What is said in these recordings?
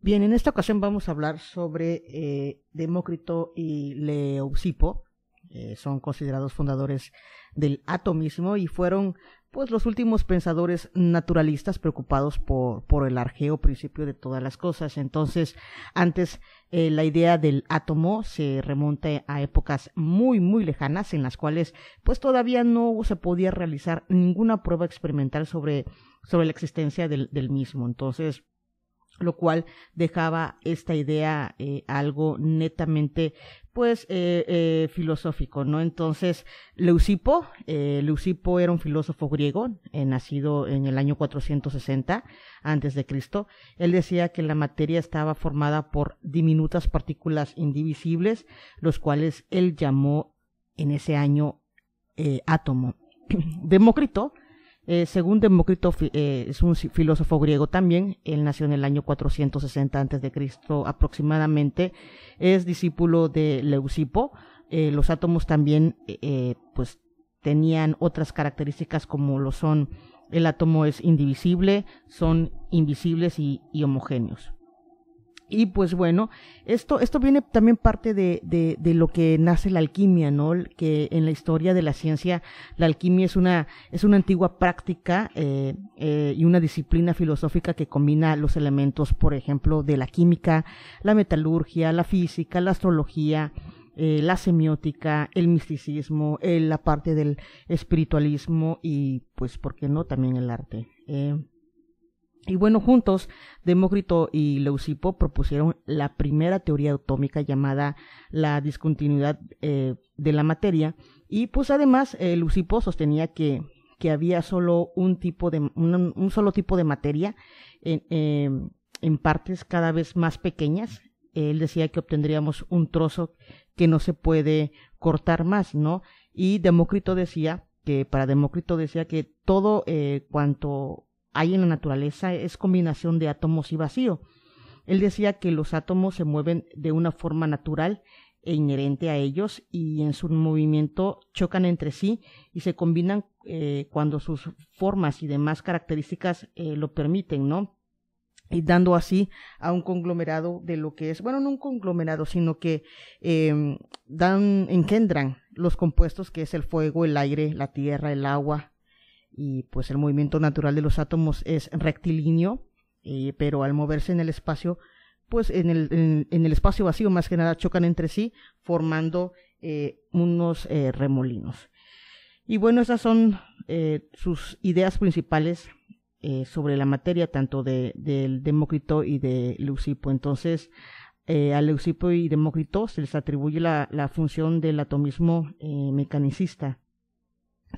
Bien, en esta ocasión vamos a hablar sobre eh, Demócrito y Leucipo. son considerados fundadores del atomismo y fueron pues los últimos pensadores naturalistas preocupados por, el arjeo principio de todas las cosas. Entonces, antes eh, la idea del átomo se remonta a épocas muy, muy lejanas en las cuales pues todavía no se podía realizar ninguna prueba experimental sobre, sobre la existencia del, del mismo. Entonces, lo cual dejaba esta idea eh, algo netamente pues eh, eh, filosófico, ¿no? Entonces, Leucipo, Leucipo era un filósofo griego, nacido en el año 460 antes de Cristo. Él decía que la materia estaba formada por diminutas partículas indivisibles, los cuales él llamó en ese año átomo. Demócrito, eh, según Demócrito, eh, es un filósofo griego también, él nació en el año 460 a.C. aproximadamente, es discípulo de Leucipo, eh, los átomos también pues tenían otras características como lo son el átomo es indivisible, son invisibles y homogéneos. Y pues bueno, esto, esto viene también parte de, de, lo que nace la alquimia, ¿no? Que en la historia de la ciencia, la alquimia es una, es una antigua práctica eh, eh, y una disciplina filosófica que combina los elementos, por ejemplo, de la química, la metalurgia, la física, la astrología, eh, la semiótica, el misticismo, la parte del espiritualismo y, pues, ¿por qué no? También el arte. Y bueno, juntos, Demócrito y Leucipo propusieron la primera teoría atómica llamada la discontinuidad eh, de la materia. Y pues además, eh, Leucipo sostenía que, que, había solo un tipo de, un, solo tipo de materia en, em, en partes cada vez más pequeñas. Él decía que obtendríamos un trozo que no se puede cortar más, ¿no? Y Demócrito decía que, para Demócrito decía que todo eh, cuanto hay en la naturaleza es combinación de átomos y vacío. Él decía que los átomos se mueven de una forma natural e inherente a ellos y en su movimiento chocan entre sí y se combinan eh, cuando sus formas y demás características eh, lo permiten, ¿no? Y dando así a un conglomerado de lo que es, bueno, no un conglomerado, sino que em, dan, engendran los compuestos que es el fuego, el aire, la tierra, el agua, y pues el movimiento natural de los átomos es rectilíneo, eh, pero al moverse en el espacio, pues en el, espacio vacío más que nada chocan entre sí, formando eh, unos eh, remolinos. Y bueno, esas son sus ideas principales sobre la materia, tanto de, del Demócrito y de Leucipo. Entonces, a Leucipo y Demócrito se les atribuye la función del atomismo mecanicista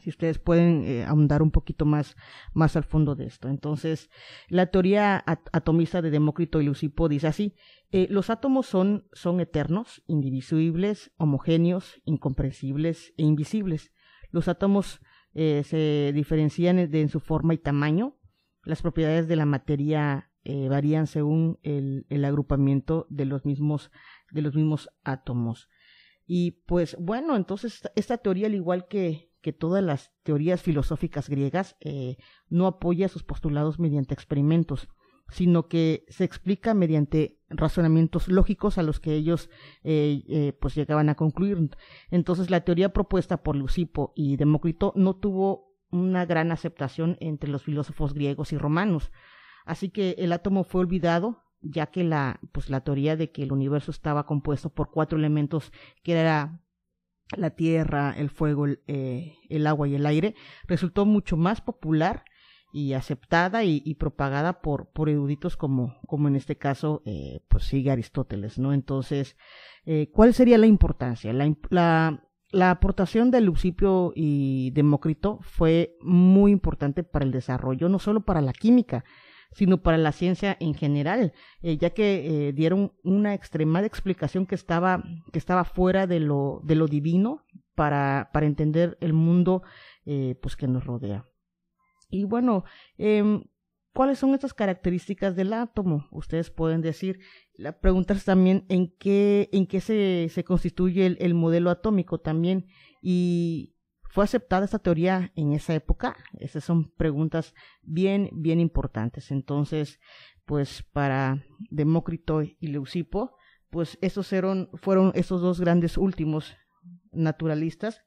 si ustedes pueden eh, ahondar un poquito más, más al fondo de esto. Entonces, la teoría atomista de Demócrito y Leucipo dice así, eh, los átomos son, son eternos, indivisibles, homogéneos, incomprensibles e invisibles. Los átomos eh, se diferencian en, su forma y tamaño. Las propiedades de la materia varían según el, agrupamiento de los mismos, de los mismos átomos. Y pues bueno, entonces esta teoría, al igual que, que todas las teorías filosóficas griegas eh, no apoya sus postulados mediante experimentos, sino que se explica mediante razonamientos lógicos a los que ellos eh, eh, pues llegaban a concluir. Entonces la teoría propuesta por Lucipo y Demócrito no tuvo una gran aceptación entre los filósofos griegos y romanos. Así que el átomo fue olvidado, ya que la, pues, la teoría de que el universo estaba compuesto por cuatro elementos que era la tierra, el fuego, eh, el, agua y el aire, resultó mucho más popular y aceptada y, propagada por, por eruditos como, como en este caso eh, pues sigue Aristóteles, ¿no? Entonces, eh, ¿cuál sería la importancia? La, la, aportación de Lucipio y Demócrito fue muy importante para el desarrollo, no solo para la química, sino para la ciencia en general, eh, ya que eh, dieron una extremada explicación que estaba, que estaba fuera de lo, de lo divino para, para entender el mundo eh, pues que nos rodea. Y bueno, em, ¿cuáles son estas características del átomo? Ustedes pueden decir, la, preguntarse también en qué, en qué se, se constituye el, el modelo atómico también y ¿Fue aceptada esta teoría en esa época? Esas son preguntas bien, bien importantes. Entonces, pues para Demócrito y Leucipo, pues esos fueron esos dos grandes últimos naturalistas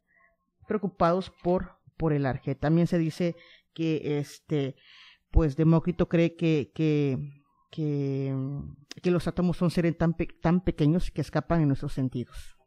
preocupados por, por el arje. También se dice que este, pues Demócrito cree que, que, que, los átomos son seres tan, tan pequeños que escapan en nuestros sentidos.